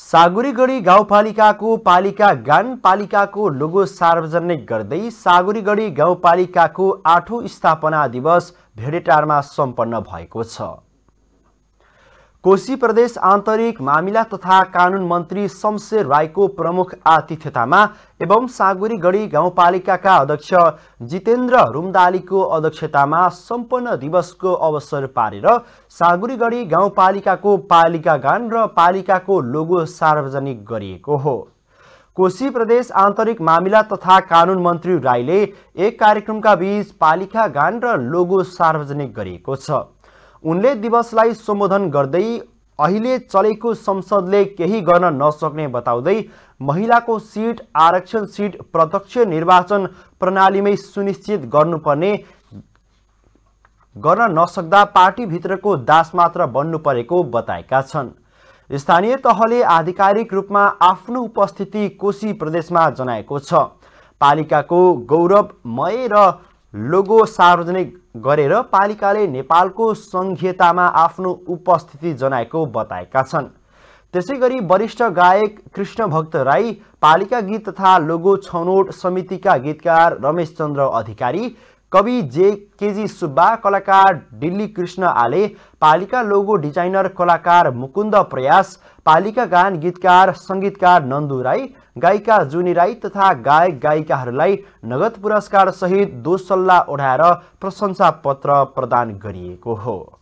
सागुरीगढी गाउँपालिकाको पालिका गान पालिकाको लोगो सार्वजनिक गर्दै सागुरीगढी गाउँपालिकाको आठौँ स्थापना दिवस भेडेटारमा सम्पन्न भएको छ कोशी प्रदेश आन्तरिक मामिला तथा कानुन मन्त्री शमशेर राईको प्रमुख आतिथ्यतामा एवं सागुरीगढी गाउँपालिकाका अध्यक्ष जितेन्द्र रुम्दालीको अध्यक्षतामा सम्पन्न दिवसको अवसर पारेर सागुरीगढी गाउँपालिकाको पालिका गान र पालिकाको लोगो सार्वजनिक गरिएको हो कोशी प्रदेश आन्तरिक मामिला तथा कानुन मन्त्री राईले एक कार्यक्रमका बीच पालिका गान र लोगो सार्वजनिक गरिएको छ उनले दिवसलाई सम्बोधन गर्दै अहिले चलेको संसदले केही गर्न नसक्ने बताउँदै महिलाको सिट आरक्षण सिट प्रत्यक्ष निर्वाचन प्रणालीमै सुनिश्चित गर्नुपर्ने गर्न नसक्दा पार्टीभित्रको दास मात्र बन्नु परेको बताएका छन् स्थानीय तहले आधिकारिक रूपमा आफ्नो उपस्थिति कोशी प्रदेशमा जनाएको छ पालिकाको गौरवमय र लोगो सार्वजनिक गरेर पालिकाले नेपालको सङ्घीयतामा आफ्नो उपस्थिति जनाएको बताएका छन् त्यसै गरी वरिष्ठ गायक कृष्ण भक्त राई पालिका गीत तथा लोगो छनौट समितिका गीतकार रमेशचन्द्र अधिकारी कवि जे केजी सुब्बा कलाकार डिल्ली कृष्ण आले पालिका लोगो डिजाइनर कलाकार मुकुन्द प्रयास पालिका गान गीतकार सङ्गीतकार नन्दु राई गायिका जुनी राई तथा गायक गायिकाहरूलाई नगद सहित दोसल्ला ओढाएर प्रशंसा पत्र प्रदान गरिएको हो